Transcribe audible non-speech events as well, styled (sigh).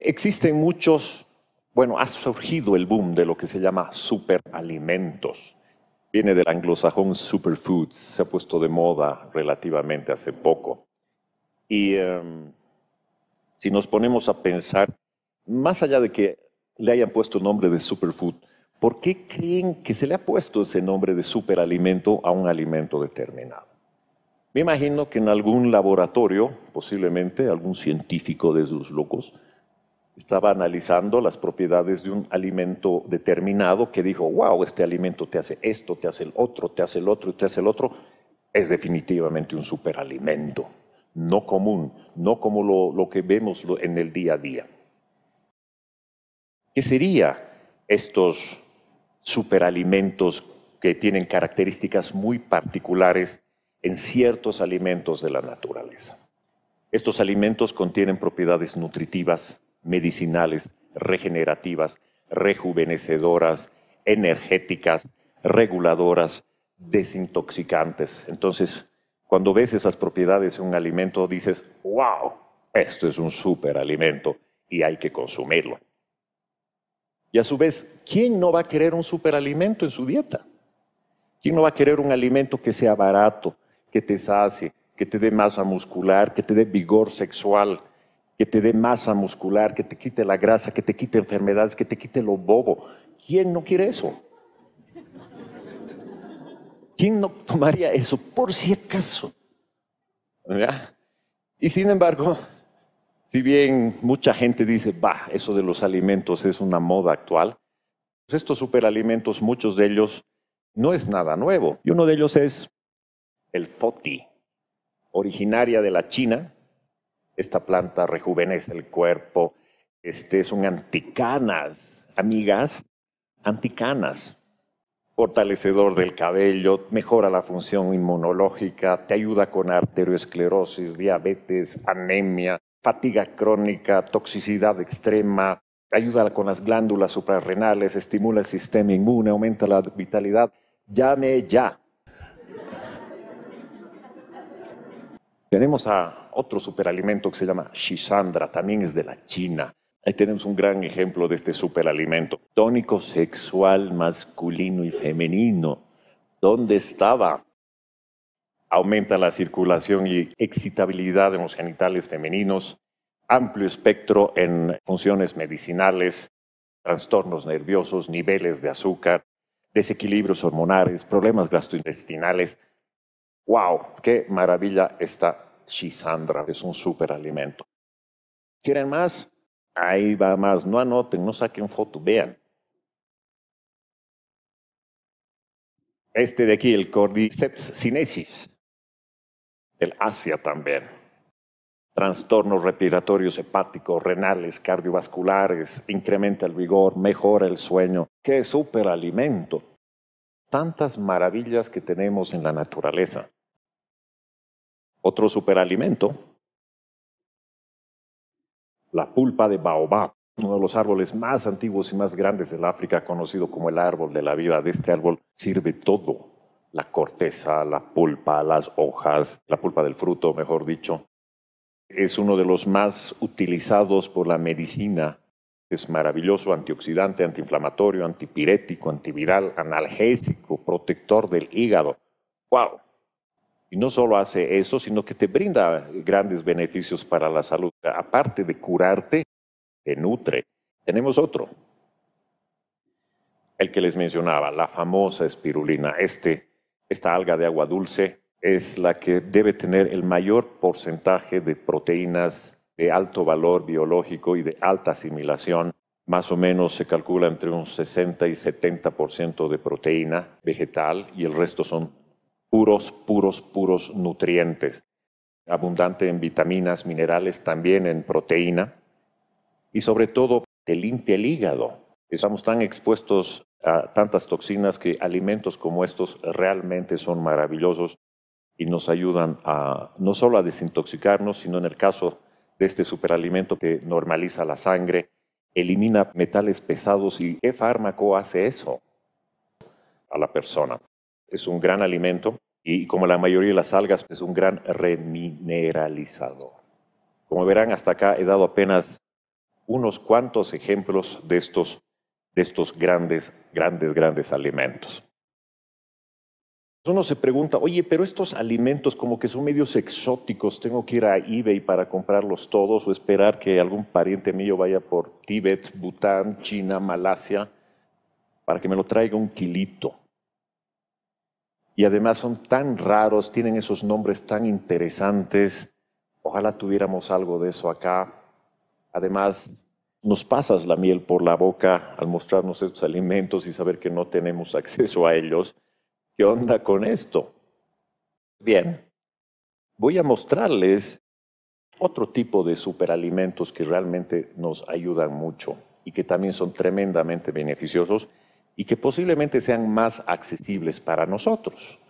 Existen muchos, bueno, ha surgido el boom de lo que se llama superalimentos. Viene del anglosajón superfoods, se ha puesto de moda relativamente hace poco. Y em, si nos ponemos a pensar, más allá de que le hayan puesto nombre de superfood, ¿por qué creen que se le ha puesto ese nombre de superalimento a un alimento determinado? Me imagino que en algún laboratorio, posiblemente algún científico de sus locos, estaba analizando las propiedades de un alimento determinado que dijo, wow, este alimento te hace esto, te hace el otro, te hace el otro y te hace el otro, es definitivamente un superalimento, no común, no como lo, lo que vemos en el día a día. ¿Qué serían estos superalimentos que tienen características muy particulares en ciertos alimentos de la naturaleza? Estos alimentos contienen propiedades nutritivas, medicinales, regenerativas, rejuvenecedoras, energéticas, reguladoras, desintoxicantes. Entonces, cuando ves esas propiedades en un alimento, dices, wow, esto es un superalimento y hay que consumirlo. Y a su vez, ¿quién no va a querer un superalimento en su dieta? ¿Quién no va a querer un alimento que sea barato, que te sacie, que te dé masa muscular, que te dé vigor sexual, que te dé masa muscular, que te quite la grasa, que te quite enfermedades, que te quite lo bobo. ¿Quién no quiere eso? ¿Quién no tomaría eso por si acaso? Y sin embargo, si bien mucha gente dice, bah, eso de los alimentos es una moda actual, pues estos superalimentos, muchos de ellos, no es nada nuevo. Y uno de ellos es el foti, originaria de la China, esta planta rejuvenece el cuerpo. Este, son anticanas, amigas, anticanas. Fortalecedor del cabello, mejora la función inmunológica, te ayuda con arteriosclerosis, diabetes, anemia, fatiga crónica, toxicidad extrema, ayuda con las glándulas suprarrenales, estimula el sistema inmune, aumenta la vitalidad. Llame ya. Tenemos a otro superalimento que se llama Shisandra, también es de la China. Ahí tenemos un gran ejemplo de este superalimento. Tónico sexual masculino y femenino. ¿Dónde estaba? Aumenta la circulación y excitabilidad en los genitales femeninos. Amplio espectro en funciones medicinales, trastornos nerviosos, niveles de azúcar, desequilibrios hormonales, problemas gastrointestinales wow, qué maravilla esta Shisandra, es un superalimento. ¿Quieren más? Ahí va más. No anoten, no saquen foto, vean. Este de aquí, el Cordyceps sinensis, El Asia también. Trastornos respiratorios hepáticos, renales, cardiovasculares, incrementa el vigor, mejora el sueño. ¡Qué superalimento! Tantas maravillas que tenemos en la naturaleza. Otro superalimento, la pulpa de baobab, uno de los árboles más antiguos y más grandes del África, conocido como el árbol de la vida. De este árbol sirve todo, la corteza, la pulpa, las hojas, la pulpa del fruto, mejor dicho. Es uno de los más utilizados por la medicina. Es maravilloso, antioxidante, antiinflamatorio, antipirético, antiviral, analgésico, protector del hígado. ¡Wow! Y no solo hace eso, sino que te brinda grandes beneficios para la salud. Aparte de curarte, te nutre. Tenemos otro, el que les mencionaba, la famosa espirulina. Este, esta alga de agua dulce es la que debe tener el mayor porcentaje de proteínas de alto valor biológico y de alta asimilación. Más o menos se calcula entre un 60 y 70% de proteína vegetal y el resto son puros, puros, puros nutrientes, abundante en vitaminas, minerales, también en proteína, y sobre todo te limpia el hígado. Estamos tan expuestos a tantas toxinas que alimentos como estos realmente son maravillosos y nos ayudan no solo a desintoxicarnos, sino en el caso de este superalimento que normaliza la sangre, elimina metales pesados y qué fármaco hace eso a la persona es un gran alimento y como la mayoría de las algas es un gran remineralizador. Como verán, hasta acá he dado apenas unos cuantos ejemplos de estos, estos grandes, grandes, grandes alimentos. Uno se pregunta, oye, pero estos alimentos como que son medios exóticos, tengo que ir a eBay para comprarlos todos o esperar que algún pariente mío vaya por Tíbet, Bután, China, Malasia, para que me lo traiga un kilito y además son tan raros, tienen esos nombres tan interesantes. Ojalá tuviéramos algo de eso acá. Además, nos pasas la miel por la boca al mostrarnos estos alimentos y saber que no tenemos (laughs) acceso a ellos. ¿Qué onda con esto? Bien, voy a mostrarles otro tipo de superalimentos que realmente nos ayudan mucho y que también son tremendamente beneficiosos y que posiblemente sean más accesibles para nosotros.